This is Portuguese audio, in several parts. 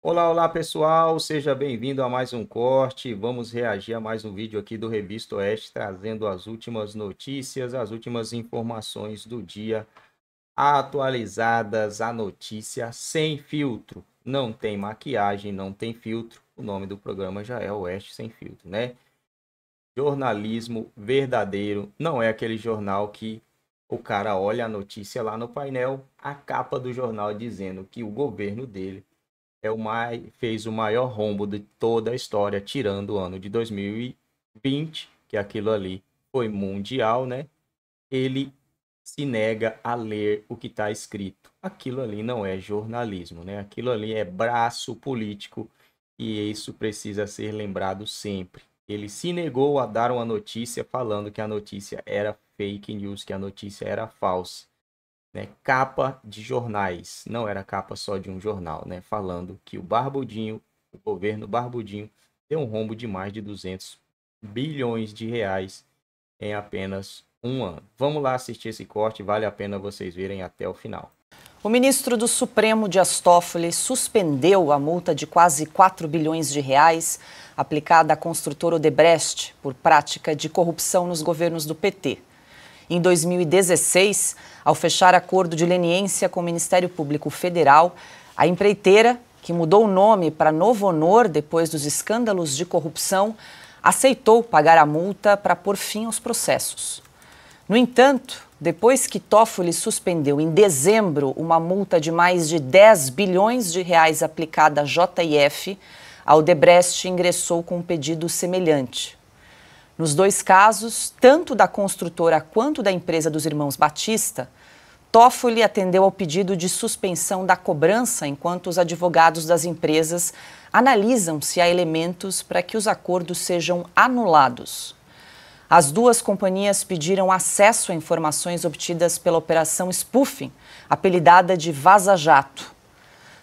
Olá, olá pessoal, seja bem-vindo a mais um corte. Vamos reagir a mais um vídeo aqui do Revista Oeste, trazendo as últimas notícias, as últimas informações do dia, atualizadas a notícia sem filtro. Não tem maquiagem, não tem filtro. O nome do programa já é Oeste Sem Filtro, né? Jornalismo verdadeiro não é aquele jornal que o cara olha a notícia lá no painel, a capa do jornal dizendo que o governo dele é o fez o maior rombo de toda a história, tirando o ano de 2020, que aquilo ali foi mundial, né? Ele se nega a ler o que está escrito. Aquilo ali não é jornalismo, né? Aquilo ali é braço político e isso precisa ser lembrado sempre. Ele se negou a dar uma notícia falando que a notícia era fake news, que a notícia era falsa né, capa de jornais, não era capa só de um jornal, né, falando que o Barbudinho, o governo Barbudinho, deu um rombo de mais de 200 bilhões de reais em apenas um ano. Vamos lá assistir esse corte, vale a pena vocês verem até o final. O ministro do Supremo, Dias Toffoli, suspendeu a multa de quase 4 bilhões de reais aplicada à construtora Odebrecht por prática de corrupção nos governos do PT. Em 2016, ao fechar acordo de leniência com o Ministério Público Federal, a empreiteira, que mudou o nome para Novo Honor depois dos escândalos de corrupção, aceitou pagar a multa para pôr fim aos processos. No entanto, depois que Toffoli suspendeu em dezembro uma multa de mais de 10 bilhões de reais aplicada à JIF, a Odebrecht ingressou com um pedido semelhante. Nos dois casos, tanto da construtora quanto da empresa dos irmãos Batista, Toffoli atendeu ao pedido de suspensão da cobrança enquanto os advogados das empresas analisam se há elementos para que os acordos sejam anulados. As duas companhias pediram acesso a informações obtidas pela Operação Spoofing, apelidada de Vaza Jato.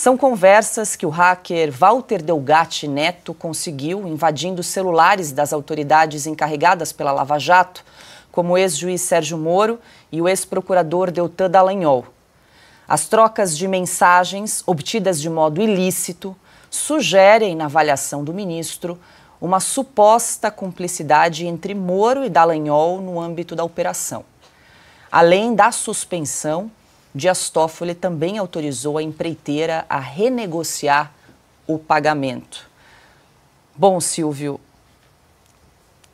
São conversas que o hacker Walter Delgatti Neto conseguiu invadindo celulares das autoridades encarregadas pela Lava Jato, como o ex-juiz Sérgio Moro e o ex-procurador Deltan Dallagnol. As trocas de mensagens obtidas de modo ilícito sugerem, na avaliação do ministro, uma suposta cumplicidade entre Moro e Dallagnol no âmbito da operação. Além da suspensão, Dias Toffoli também autorizou a empreiteira a renegociar o pagamento. Bom, Silvio,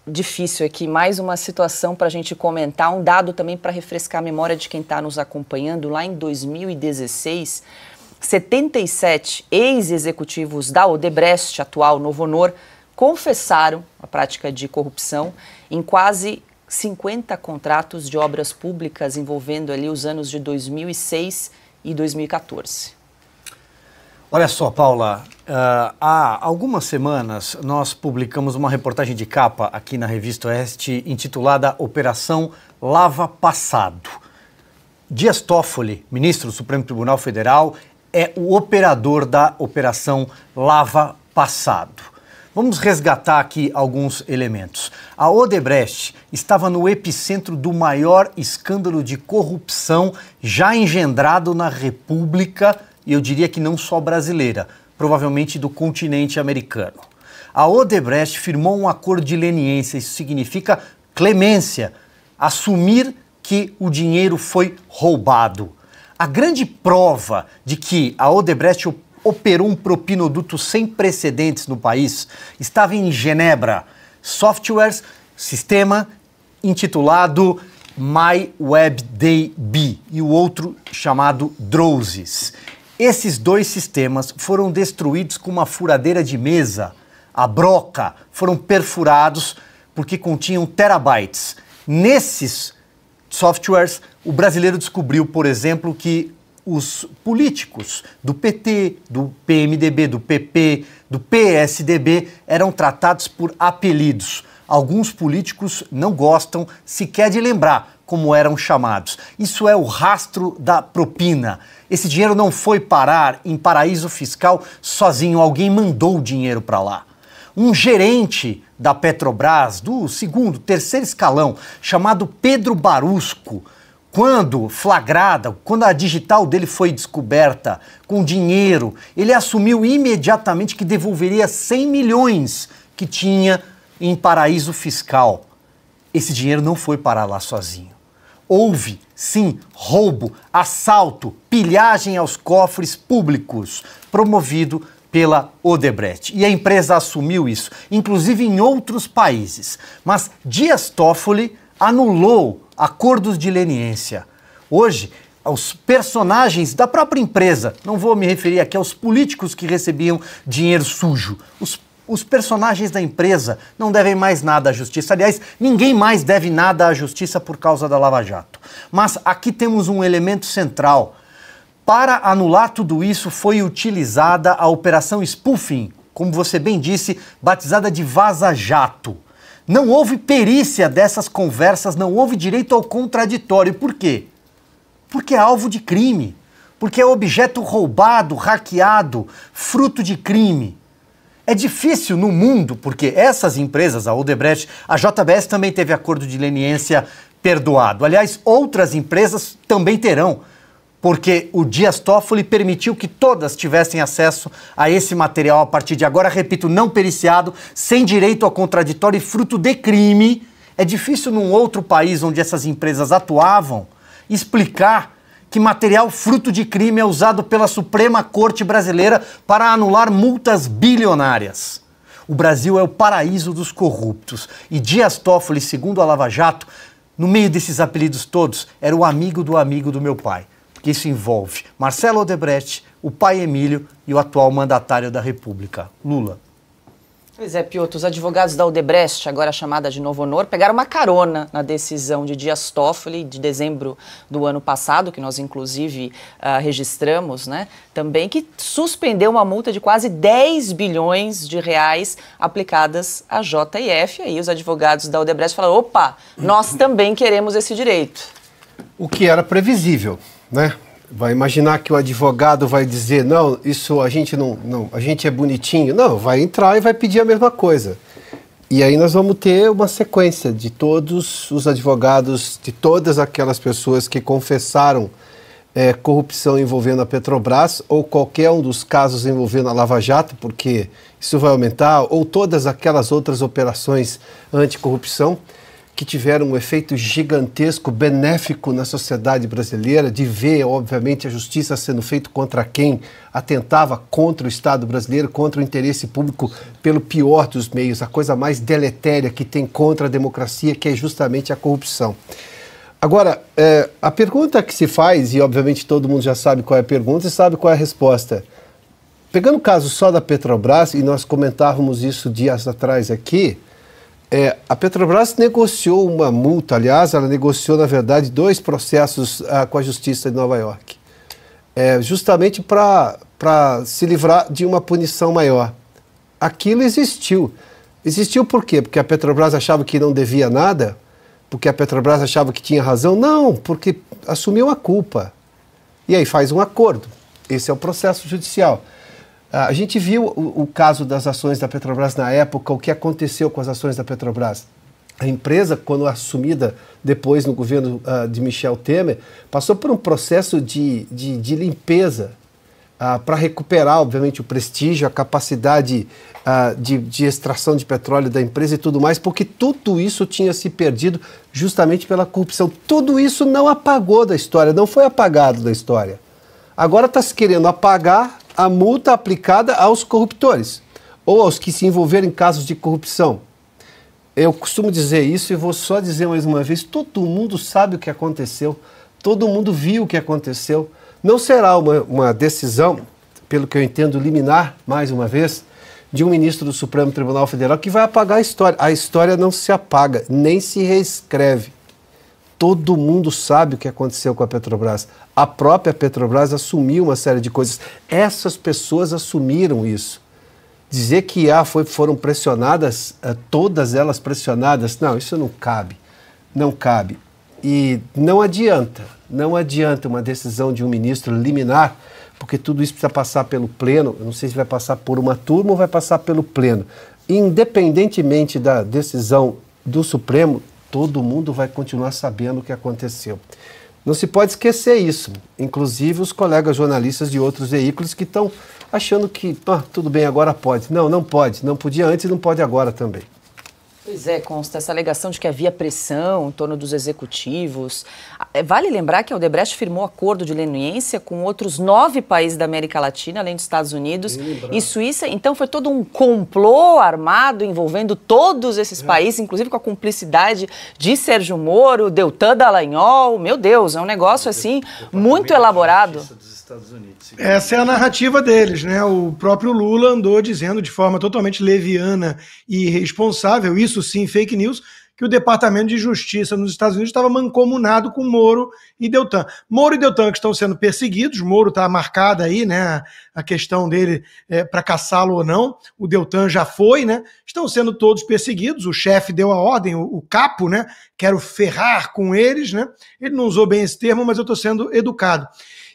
difícil aqui, mais uma situação para a gente comentar, um dado também para refrescar a memória de quem está nos acompanhando. Lá em 2016, 77 ex-executivos da Odebrecht, atual Novo Honor, confessaram a prática de corrupção em quase 50 contratos de obras públicas envolvendo ali os anos de 2006 e 2014. Olha só, Paula, uh, há algumas semanas nós publicamos uma reportagem de capa aqui na Revista Oeste intitulada Operação Lava Passado. Dias Toffoli, ministro do Supremo Tribunal Federal, é o operador da Operação Lava Passado. Vamos resgatar aqui alguns elementos. A Odebrecht estava no epicentro do maior escândalo de corrupção já engendrado na República, e eu diria que não só brasileira, provavelmente do continente americano. A Odebrecht firmou um acordo de leniência, isso significa clemência, assumir que o dinheiro foi roubado. A grande prova de que a Odebrecht operou um propinoduto sem precedentes no país. Estava em Genebra. Softwares, sistema intitulado My Web Day B e o outro chamado Drozes. Esses dois sistemas foram destruídos com uma furadeira de mesa. A broca foram perfurados porque continham terabytes. Nesses softwares, o brasileiro descobriu, por exemplo, que os políticos do PT, do PMDB, do PP, do PSDB eram tratados por apelidos. Alguns políticos não gostam sequer de lembrar como eram chamados. Isso é o rastro da propina. Esse dinheiro não foi parar em paraíso fiscal sozinho, alguém mandou o dinheiro para lá. Um gerente da Petrobras, do segundo, terceiro escalão, chamado Pedro Barusco, quando flagrada, quando a digital dele foi descoberta com dinheiro, ele assumiu imediatamente que devolveria 100 milhões que tinha em paraíso fiscal. Esse dinheiro não foi parar lá sozinho. Houve, sim, roubo, assalto, pilhagem aos cofres públicos, promovido pela Odebrecht. E a empresa assumiu isso, inclusive em outros países. Mas Dias Toffoli anulou acordos de leniência. Hoje, aos personagens da própria empresa, não vou me referir aqui aos políticos que recebiam dinheiro sujo. Os, os personagens da empresa não devem mais nada à justiça. Aliás, ninguém mais deve nada à justiça por causa da Lava Jato. Mas aqui temos um elemento central. Para anular tudo isso, foi utilizada a Operação Spoofing, como você bem disse, batizada de Vaza Jato. Não houve perícia dessas conversas, não houve direito ao contraditório. Por quê? Porque é alvo de crime, porque é objeto roubado, hackeado, fruto de crime. É difícil no mundo, porque essas empresas, a Odebrecht, a JBS também teve acordo de leniência perdoado. Aliás, outras empresas também terão porque o Dias Toffoli permitiu que todas tivessem acesso a esse material a partir de agora, repito, não periciado, sem direito ao contraditório e fruto de crime. É difícil num outro país onde essas empresas atuavam explicar que material fruto de crime é usado pela Suprema Corte Brasileira para anular multas bilionárias. O Brasil é o paraíso dos corruptos e Dias Toffoli, segundo a Lava Jato, no meio desses apelidos todos, era o amigo do amigo do meu pai porque isso envolve Marcelo Odebrecht, o pai Emílio e o atual mandatário da República, Lula. Pois é, Piotr, os advogados da Odebrecht, agora chamada de Novo Honor, pegaram uma carona na decisão de Dias Toffoli de dezembro do ano passado, que nós inclusive uh, registramos, né? Também que suspendeu uma multa de quase 10 bilhões de reais aplicadas à JF. Aí os advogados da Odebrecht falaram: opa, nós também queremos esse direito. O que era previsível né? Vai imaginar que o advogado vai dizer, não, isso a gente não, não, a gente é bonitinho. Não, vai entrar e vai pedir a mesma coisa. E aí nós vamos ter uma sequência de todos os advogados, de todas aquelas pessoas que confessaram é, corrupção envolvendo a Petrobras ou qualquer um dos casos envolvendo a Lava Jato, porque isso vai aumentar, ou todas aquelas outras operações anticorrupção. corrupção que tiveram um efeito gigantesco, benéfico na sociedade brasileira, de ver, obviamente, a justiça sendo feita contra quem atentava contra o Estado brasileiro, contra o interesse público, pelo pior dos meios, a coisa mais deletéria que tem contra a democracia, que é justamente a corrupção. Agora, é, a pergunta que se faz, e obviamente todo mundo já sabe qual é a pergunta e sabe qual é a resposta. Pegando o caso só da Petrobras, e nós comentávamos isso dias atrás aqui, é, a Petrobras negociou uma multa, aliás, ela negociou, na verdade, dois processos ah, com a Justiça de Nova York, é, justamente para se livrar de uma punição maior. Aquilo existiu. Existiu por quê? Porque a Petrobras achava que não devia nada? Porque a Petrobras achava que tinha razão? Não, porque assumiu a culpa. E aí faz um acordo. Esse é o processo judicial. Ah, a gente viu o, o caso das ações da Petrobras na época, o que aconteceu com as ações da Petrobras. A empresa, quando assumida depois no governo uh, de Michel Temer, passou por um processo de, de, de limpeza uh, ah, para recuperar, obviamente, o prestígio, a capacidade uh, de, de extração de petróleo da empresa e tudo mais, porque tudo isso tinha se perdido justamente pela corrupção. Tudo isso não apagou da história, não foi apagado da história. Agora está se querendo apagar a multa aplicada aos corruptores ou aos que se envolverem em casos de corrupção. Eu costumo dizer isso e vou só dizer mais uma vez: todo mundo sabe o que aconteceu, todo mundo viu o que aconteceu. Não será uma, uma decisão, pelo que eu entendo, liminar, mais uma vez, de um ministro do Supremo Tribunal Federal que vai apagar a história. A história não se apaga, nem se reescreve. Todo mundo sabe o que aconteceu com a Petrobras. A própria Petrobras assumiu uma série de coisas. Essas pessoas assumiram isso. Dizer que ah, foi, foram pressionadas, eh, todas elas pressionadas, não, isso não cabe. Não cabe. E não adianta, não adianta uma decisão de um ministro liminar, porque tudo isso precisa passar pelo pleno. Eu não sei se vai passar por uma turma ou vai passar pelo pleno. Independentemente da decisão do Supremo, todo mundo vai continuar sabendo o que aconteceu. Não se pode esquecer isso, inclusive os colegas jornalistas de outros veículos que estão achando que ah, tudo bem, agora pode. Não, não pode. Não podia antes, não pode agora também. Pois é, Consta, essa alegação de que havia pressão em torno dos executivos, é, vale lembrar que a Odebrecht firmou acordo de leniência com outros nove países da América Latina, além dos Estados Unidos e Suíça. Então foi todo um complô armado envolvendo todos esses é. países, inclusive com a cumplicidade de Sérgio Moro, Deltan Dallagnol. Meu Deus, é um negócio assim muito elaborado. Essa é a narrativa deles, né? O próprio Lula andou dizendo de forma totalmente leviana e irresponsável, isso sim, fake news que o Departamento de Justiça nos Estados Unidos estava mancomunado com Moro e Deltan. Moro e Deltan que estão sendo perseguidos, Moro está marcado aí, né, a questão dele é, para caçá-lo ou não, o Deltan já foi, né, estão sendo todos perseguidos, o chefe deu a ordem, o, o capo, né, quero ferrar com eles, né, ele não usou bem esse termo, mas eu estou sendo educado.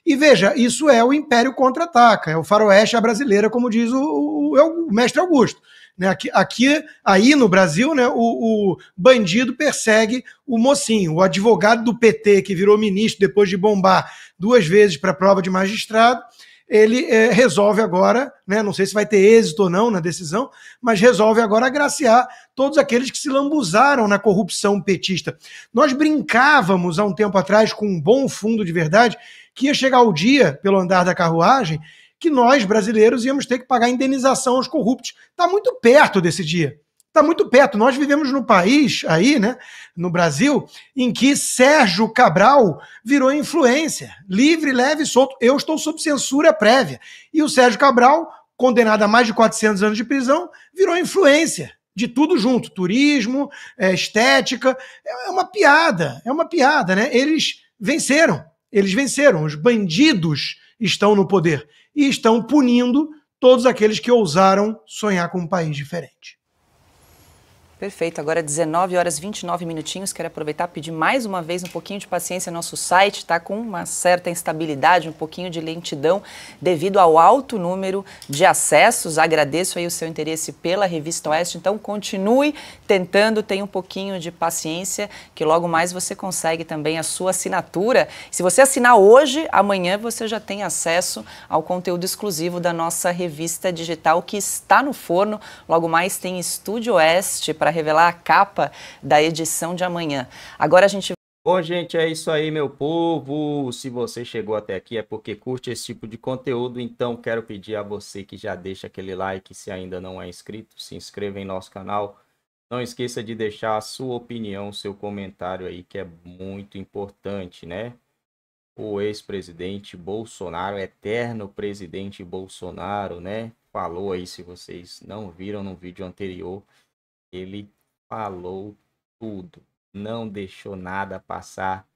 E veja, isso é o Império contra-ataca, é o faroeste a brasileira, como diz o, o, o é mestre Augusto. Né? Aqui, aqui, aí no Brasil, né, o, o, bandido persegue o mocinho. O advogado do PT, que virou ministro depois de bombar duas vezes para a prova de magistrado, ele é, resolve agora, né, não sei se vai ter êxito ou não na decisão, mas resolve agora agraciar todos aqueles que se lambuzaram na corrupção petista. Nós brincávamos há um tempo atrás com um bom fundo de verdade que ia chegar o dia, pelo andar da carruagem, que nós, brasileiros, íamos ter que pagar indenização aos corruptos. Está muito perto desse dia. Está muito perto. Nós vivemos no país, aí, né, no Brasil, em que Sérgio Cabral virou influência, livre, leve e solto. Eu estou sob censura prévia. E o Sérgio Cabral, condenado a mais de 400 anos de prisão, virou influência de tudo junto: turismo, é, estética. É, é uma piada, é uma piada, né? Eles venceram, eles venceram. Os bandidos estão no poder e estão punindo todos aqueles que ousaram sonhar com um país diferente. Perfeito, agora 19 horas 29 minutinhos. Quero aproveitar e pedir mais uma vez um pouquinho de paciência. Nosso site está com uma certa instabilidade, um pouquinho de lentidão devido ao alto número de acessos. Agradeço aí o seu interesse pela Revista Oeste. Então, continue tentando, tenha um pouquinho de paciência, que logo mais você consegue também a sua assinatura. Se você assinar hoje, amanhã você já tem acesso ao conteúdo exclusivo da nossa revista digital que está no forno. Logo mais tem Estúdio Oeste para para revelar a capa da edição de amanhã. Agora a gente Bom, gente, é isso aí, meu povo. Se você chegou até aqui é porque curte esse tipo de conteúdo, então quero pedir a você que já deixa aquele like se ainda não é inscrito, se inscreva em nosso canal. Não esqueça de deixar a sua opinião, seu comentário aí, que é muito importante, né? O ex-presidente Bolsonaro, eterno presidente Bolsonaro, né? Falou aí, se vocês não viram no vídeo anterior, ele falou tudo, não deixou nada passar.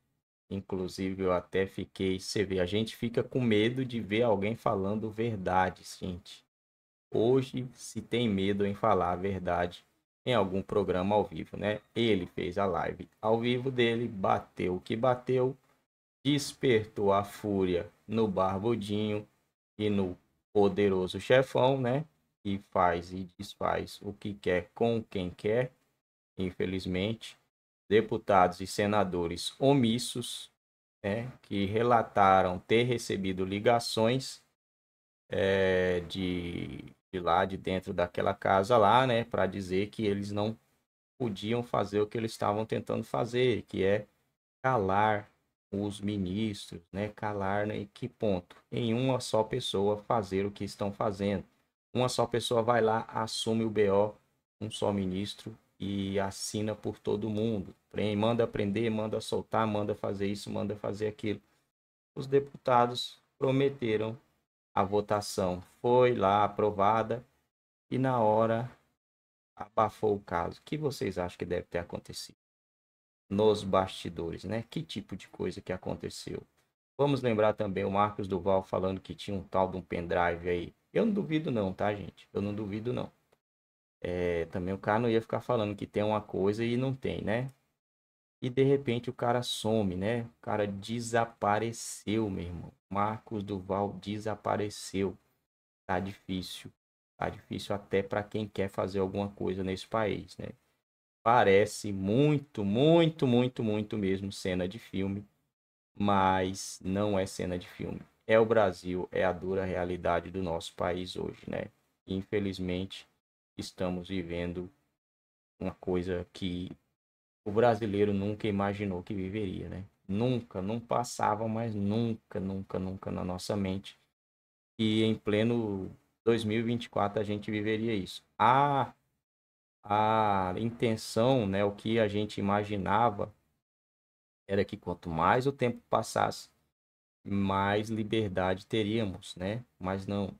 Inclusive, eu até fiquei. Você vê, a gente fica com medo de ver alguém falando verdades, gente. Hoje se tem medo em falar a verdade em algum programa ao vivo, né? Ele fez a live ao vivo dele, bateu o que bateu, despertou a fúria no Barbudinho e no poderoso chefão, né? e faz e desfaz o que quer com quem quer, infelizmente, deputados e senadores omissos, né, que relataram ter recebido ligações é, de, de lá, de dentro daquela casa lá, né, para dizer que eles não podiam fazer o que eles estavam tentando fazer, que é calar os ministros, né, calar né, em que ponto? Em uma só pessoa fazer o que estão fazendo uma só pessoa vai lá, assume o BO, um só ministro e assina por todo mundo. Manda prender, manda soltar, manda fazer isso, manda fazer aquilo. Os deputados prometeram a votação. Foi lá aprovada e na hora abafou o caso. O que vocês acham que deve ter acontecido? Nos bastidores, né? Que tipo de coisa que aconteceu? Vamos lembrar também o Marcos Duval falando que tinha um tal de um pendrive aí eu não duvido não, tá, gente? Eu não duvido não. É, também o cara não ia ficar falando que tem uma coisa e não tem, né? E de repente o cara some, né? O cara desapareceu, meu irmão. Marcos Duval desapareceu. Tá difícil. Tá difícil até para quem quer fazer alguma coisa nesse país, né? Parece muito, muito, muito, muito mesmo cena de filme, mas não é cena de filme é o Brasil, é a dura realidade do nosso país hoje, né? Infelizmente, estamos vivendo uma coisa que o brasileiro nunca imaginou que viveria, né? Nunca, não passava, mas nunca, nunca, nunca na nossa mente. E em pleno 2024 a gente viveria isso. A, a intenção, né, o que a gente imaginava era que quanto mais o tempo passasse, mais liberdade teríamos, né? Mas não.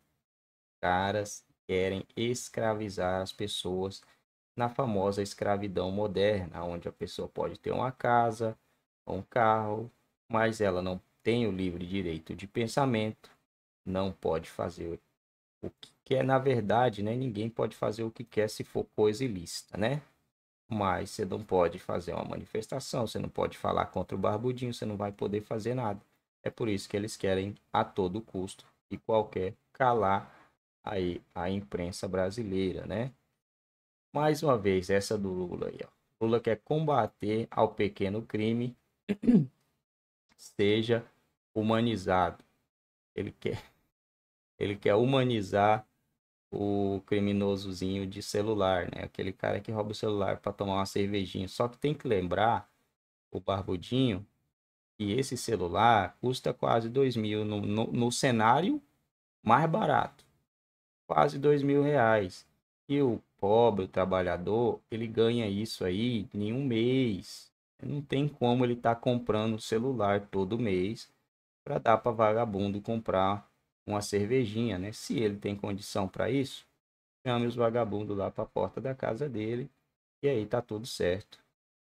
Caras querem escravizar as pessoas na famosa escravidão moderna, onde a pessoa pode ter uma casa, um carro, mas ela não tem o livre direito de pensamento, não pode fazer o que quer, na verdade, né? Ninguém pode fazer o que quer se for coisa ilícita, né? Mas você não pode fazer uma manifestação, você não pode falar contra o barbudinho, você não vai poder fazer nada. É por isso que eles querem a todo custo e qualquer calar aí a imprensa brasileira, né? Mais uma vez essa do Lula aí, ó. Lula quer combater ao pequeno crime, seja humanizado. Ele quer ele quer humanizar o criminosozinho de celular, né? Aquele cara que rouba o celular para tomar uma cervejinha. Só que tem que lembrar o barbudinho e esse celular custa quase dois mil no, no, no cenário mais barato, quase dois mil reais. E o pobre, o trabalhador, ele ganha isso aí em um mês. Não tem como ele estar tá comprando celular todo mês para dar para vagabundo comprar uma cervejinha, né? Se ele tem condição para isso, chame os vagabundos lá para a porta da casa dele e aí tá tudo certo.